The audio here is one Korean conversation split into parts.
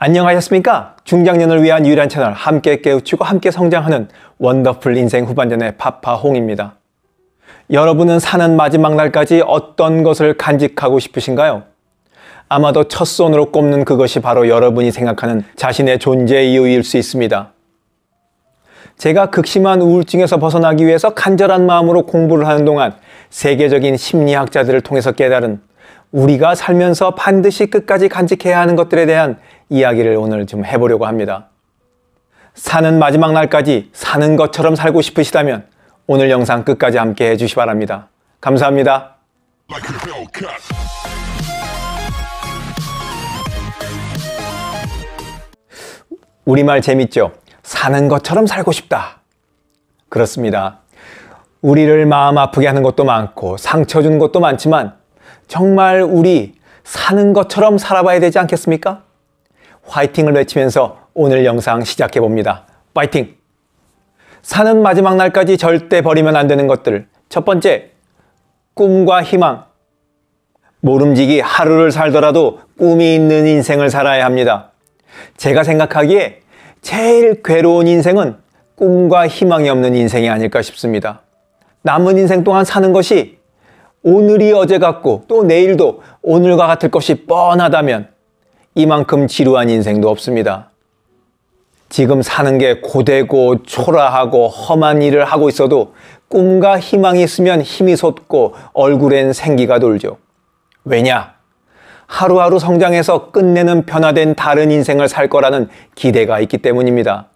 안녕하셨습니까? 중장년을 위한 유일한 채널 함께 깨우치고 함께 성장하는 원더풀 인생 후반전의 파파홍입니다. 여러분은 사는 마지막 날까지 어떤 것을 간직하고 싶으신가요? 아마도 첫 손으로 꼽는 그것이 바로 여러분이 생각하는 자신의 존재 이유일 수 있습니다. 제가 극심한 우울증에서 벗어나기 위해서 간절한 마음으로 공부를 하는 동안 세계적인 심리학자들을 통해서 깨달은 우리가 살면서 반드시 끝까지 간직해야 하는 것들에 대한 이야기를 오늘 좀 해보려고 합니다. 사는 마지막 날까지 사는 것처럼 살고 싶으시다면 오늘 영상 끝까지 함께 해주시 바랍니다. 감사합니다. 우리말 재밌죠? 사는 것처럼 살고 싶다. 그렇습니다. 우리를 마음 아프게 하는 것도 많고 상처 주는 것도 많지만 정말 우리 사는 것처럼 살아봐야 되지 않겠습니까? 화이팅을 외치면서 오늘 영상 시작해 봅니다. 화이팅 사는 마지막 날까지 절대 버리면 안 되는 것들. 첫 번째, 꿈과 희망. 모름지기 하루를 살더라도 꿈이 있는 인생을 살아야 합니다. 제가 생각하기에 제일 괴로운 인생은 꿈과 희망이 없는 인생이 아닐까 싶습니다. 남은 인생 동안 사는 것이 오늘이 어제 같고 또 내일도 오늘과 같을 것이 뻔하다면 이만큼 지루한 인생도 없습니다. 지금 사는 게 고되고 초라하고 험한 일을 하고 있어도 꿈과 희망이 있으면 힘이 솟고 얼굴엔 생기가 돌죠. 왜냐? 하루하루 성장해서 끝내는 변화된 다른 인생을 살 거라는 기대가 있기 때문입니다.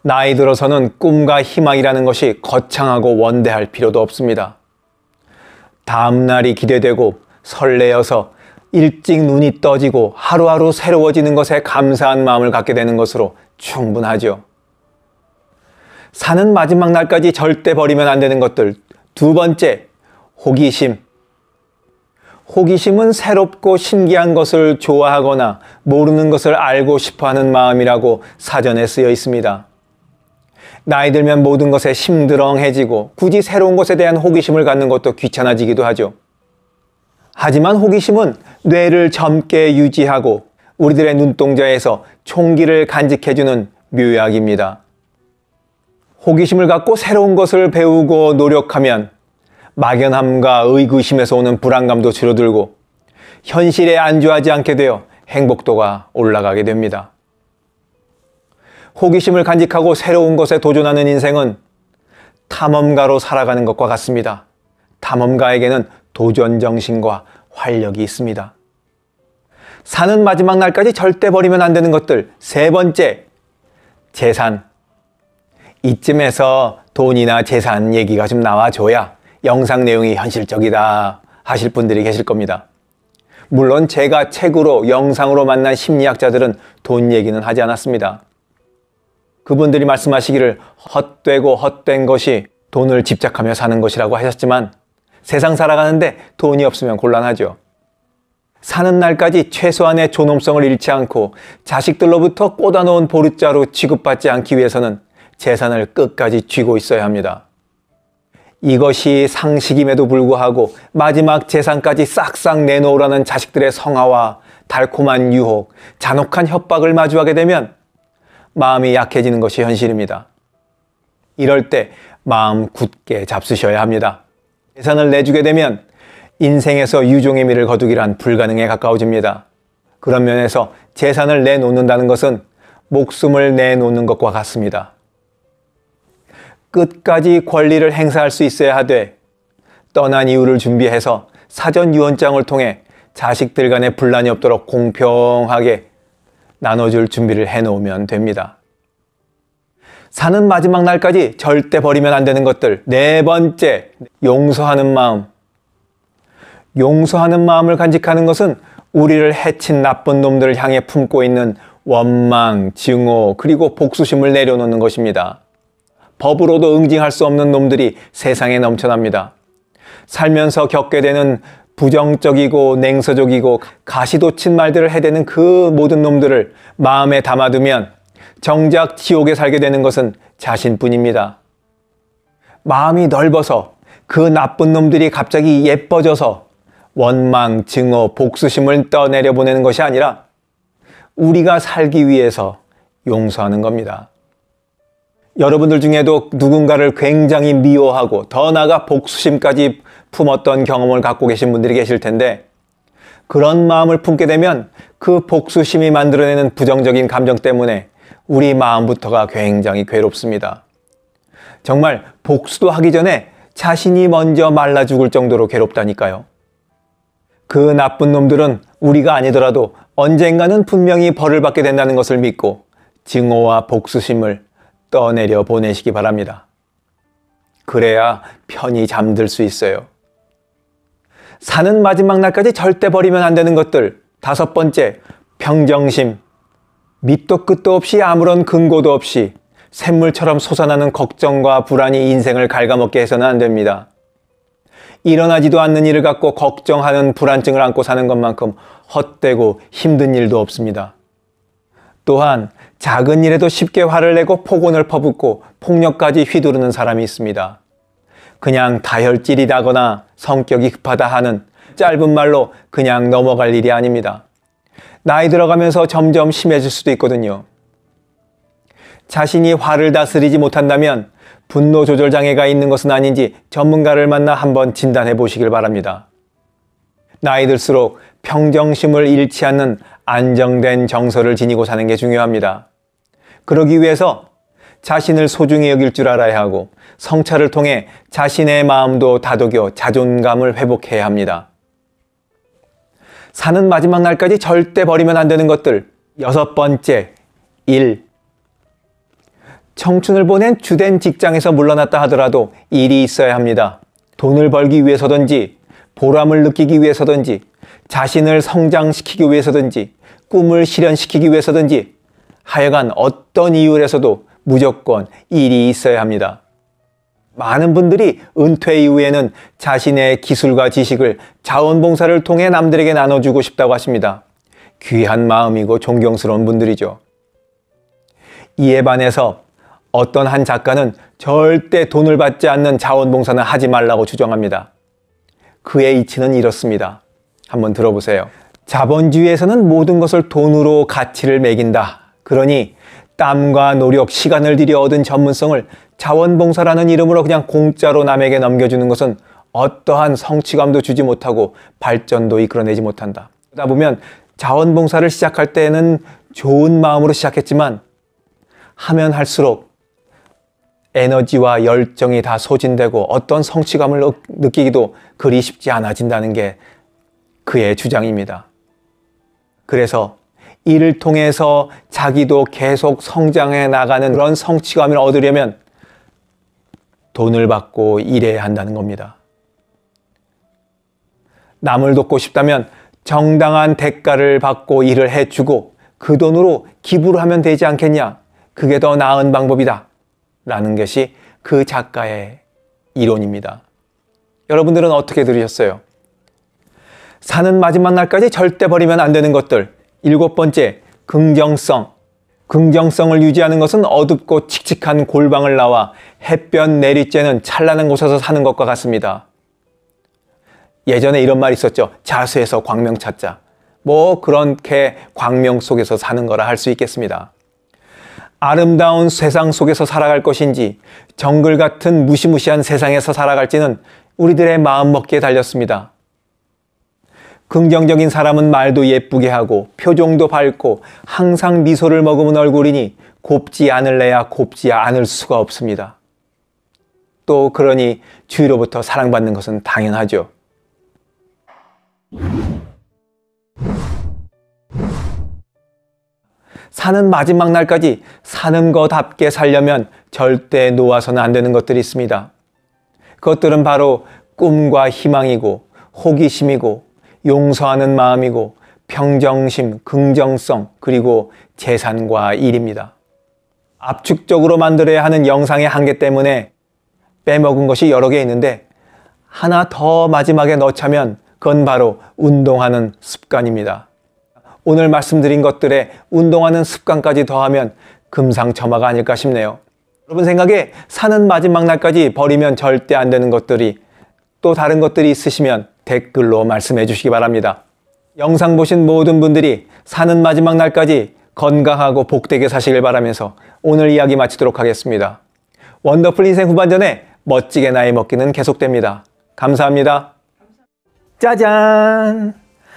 나이 들어서는 꿈과 희망이라는 것이 거창하고 원대할 필요도 없습니다. 다음 날이 기대되고 설레어서 일찍 눈이 떠지고 하루하루 새로워지는 것에 감사한 마음을 갖게 되는 것으로 충분하죠. 사는 마지막 날까지 절대 버리면 안 되는 것들. 두 번째, 호기심. 호기심은 새롭고 신기한 것을 좋아하거나 모르는 것을 알고 싶어 하는 마음이라고 사전에 쓰여 있습니다. 나이 들면 모든 것에 심드렁해지고 굳이 새로운 것에 대한 호기심을 갖는 것도 귀찮아지기도 하죠. 하지만 호기심은 뇌를 젊게 유지하고 우리들의 눈동자에서 총기를 간직해주는 묘약입니다. 호기심을 갖고 새로운 것을 배우고 노력하면 막연함과 의구심에서 오는 불안감도 줄어들고 현실에 안주하지 않게 되어 행복도가 올라가게 됩니다. 호기심을 간직하고 새로운 것에 도전하는 인생은 탐험가로 살아가는 것과 같습니다. 탐험가에게는 도전 정신과 활력이 있습니다. 사는 마지막 날까지 절대 버리면 안 되는 것들. 세 번째, 재산. 이쯤에서 돈이나 재산 얘기가 좀 나와줘야 영상 내용이 현실적이다 하실 분들이 계실 겁니다. 물론 제가 책으로, 영상으로 만난 심리학자들은 돈 얘기는 하지 않았습니다. 그분들이 말씀하시기를 헛되고 헛된 것이 돈을 집착하며 사는 것이라고 하셨지만 세상 살아가는데 돈이 없으면 곤란하죠. 사는 날까지 최소한의 존엄성을 잃지 않고 자식들로부터 꽂아놓은 보릿자로 취급받지 않기 위해서는 재산을 끝까지 쥐고 있어야 합니다. 이것이 상식임에도 불구하고 마지막 재산까지 싹싹 내놓으라는 자식들의 성화와 달콤한 유혹, 잔혹한 협박을 마주하게 되면 마음이 약해지는 것이 현실입니다. 이럴 때 마음 굳게 잡수셔야 합니다. 계산을 내주게 되면 인생에서 유종의 미를 거두기란 불가능에 가까워집니다. 그런 면에서 재산을 내놓는다는 것은 목숨을 내놓는 것과 같습니다. 끝까지 권리를 행사할 수 있어야 하되 떠난 이유를 준비해서 사전 유언장을 통해 자식들 간의 분란이 없도록 공평하게 나눠줄 준비를 해놓으면 됩니다. 사는 마지막 날까지 절대 버리면 안 되는 것들. 네 번째, 용서하는 마음. 용서하는 마음을 간직하는 것은 우리를 해친 나쁜 놈들을 향해 품고 있는 원망, 증오, 그리고 복수심을 내려놓는 것입니다. 법으로도 응징할 수 없는 놈들이 세상에 넘쳐납니다. 살면서 겪게 되는 부정적이고 냉소적이고 가시도친 말들을 해대는 그 모든 놈들을 마음에 담아두면 정작 지옥에 살게 되는 것은 자신뿐입니다. 마음이 넓어서 그 나쁜 놈들이 갑자기 예뻐져서 원망, 증오, 복수심을 떠내려 보내는 것이 아니라 우리가 살기 위해서 용서하는 겁니다. 여러분들 중에도 누군가를 굉장히 미워하고 더 나아가 복수심까지 품었던 경험을 갖고 계신 분들이 계실 텐데 그런 마음을 품게 되면 그 복수심이 만들어내는 부정적인 감정 때문에 우리 마음부터가 굉장히 괴롭습니다. 정말 복수도 하기 전에 자신이 먼저 말라 죽을 정도로 괴롭다니까요. 그 나쁜 놈들은 우리가 아니더라도 언젠가는 분명히 벌을 받게 된다는 것을 믿고 증오와 복수심을 떠내려 보내시기 바랍니다. 그래야 편히 잠들 수 있어요. 사는 마지막 날까지 절대 버리면 안 되는 것들. 다섯 번째, 평정심. 밑도 끝도 없이 아무런 근거도 없이 샘물처럼 솟아나는 걱정과 불안이 인생을 갉아먹게 해서는 안 됩니다. 일어나지도 않는 일을 갖고 걱정하는 불안증을 안고 사는 것만큼 헛되고 힘든 일도 없습니다. 또한 작은 일에도 쉽게 화를 내고 폭언을 퍼붓고 폭력까지 휘두르는 사람이 있습니다. 그냥 다혈질이다거나 성격이 급하다 하는 짧은 말로 그냥 넘어갈 일이 아닙니다. 나이 들어가면서 점점 심해질 수도 있거든요. 자신이 화를 다스리지 못한다면 분노 조절 장애가 있는 것은 아닌지 전문가를 만나 한번 진단해 보시길 바랍니다. 나이 들수록 평정심을 잃지 않는 안정된 정서를 지니고 사는 게 중요합니다. 그러기 위해서 자신을 소중히 여길 줄 알아야 하고 성찰을 통해 자신의 마음도 다독여 자존감을 회복해야 합니다. 사는 마지막 날까지 절대 버리면 안 되는 것들. 여섯 번째, 일. 청춘을 보낸 주된 직장에서 물러났다 하더라도 일이 있어야 합니다. 돈을 벌기 위해서든지, 보람을 느끼기 위해서든지, 자신을 성장시키기 위해서든지, 꿈을 실현시키기 위해서든지 하여간 어떤 이유에서도 무조건 일이 있어야 합니다. 많은 분들이 은퇴 이후에는 자신의 기술과 지식을 자원봉사를 통해 남들에게 나눠주고 싶다고 하십니다. 귀한 마음이고 존경스러운 분들이죠. 이에 반해서 어떤 한 작가는 절대 돈을 받지 않는 자원봉사는 하지 말라고 주장합니다. 그의 이치는 이렇습니다. 한번 들어보세요. 자본주의에서는 모든 것을 돈으로 가치를 매긴다. 그러니 땀과 노력, 시간을 들여 얻은 전문성을 자원봉사라는 이름으로 그냥 공짜로 남에게 넘겨주는 것은 어떠한 성취감도 주지 못하고 발전도 이끌어내지 못한다. 그러다 보면 자원봉사를 시작할 때는 에 좋은 마음으로 시작했지만 하면 할수록 에너지와 열정이 다 소진되고 어떤 성취감을 느끼기도 그리 쉽지 않아진다는 게 그의 주장입니다. 그래서 이를 통해서 자기도 계속 성장해 나가는 그런 성취감을 얻으려면 돈을 받고 일해야 한다는 겁니다. 남을 돕고 싶다면 정당한 대가를 받고 일을 해주고 그 돈으로 기부를 하면 되지 않겠냐. 그게 더 나은 방법이다. 라는 것이 그 작가의 이론입니다. 여러분들은 어떻게 들으셨어요? 사는 마지막 날까지 절대 버리면 안 되는 것들. 일곱 번째, 긍정성. 긍정성을 유지하는 것은 어둡고 칙칙한 골방을 나와 햇볕 내리쬐는 찬란한 곳에서 사는 것과 같습니다. 예전에 이런 말 있었죠. 자수에서 광명 찾자. 뭐 그렇게 광명 속에서 사는 거라 할 수 있겠습니다. 아름다운 세상 속에서 살아갈 것인지 정글 같은 무시무시한 세상에서 살아갈지는 우리들의 마음먹기에 달렸습니다. 긍정적인 사람은 말도 예쁘게 하고 표정도 밝고 항상 미소를 머금은 얼굴이니 곱지 않을래야 곱지 않을 수가 없습니다. 또 그러니 주위로부터 사랑받는 것은 당연하죠. 사는 마지막 날까지 사는 거답게 살려면 절대 놓아서는 안 되는 것들이 있습니다. 그것들은 바로 꿈과 희망이고 호기심이고 용서하는 마음이고 평정심, 긍정성, 그리고 재산과 일입니다. 압축적으로 만들어야 하는 영상의 한계 때문에 빼먹은 것이 여러 개 있는데 하나 더 마지막에 넣자면 그건 바로 운동하는 습관입니다. 오늘 말씀드린 것들에 운동하는 습관까지 더하면 금상첨화가 아닐까 싶네요. 여러분 생각에 사는 마지막 날까지 버리면 절대 안 되는 것들이 또 다른 것들이 있으시면 댓글로 말씀해 주시기 바랍니다. 영상 보신 모든 분들이 사는 마지막 날까지 건강하고 복되게 사시길 바라면서 오늘 이야기 마치도록 하겠습니다. 원더풀 인생 후반전에 멋지게 나이 먹기는 계속됩니다. 감사합니다. 짜잔!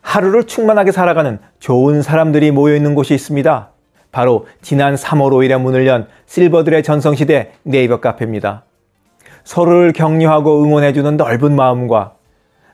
하루를 충만하게 살아가는 좋은 사람들이 모여있는 곳이 있습니다. 바로 지난 3월 5일에 문을 연 실버들의 전성시대 네이버 카페입니다. 서로를 격려하고 응원해주는 넓은 마음과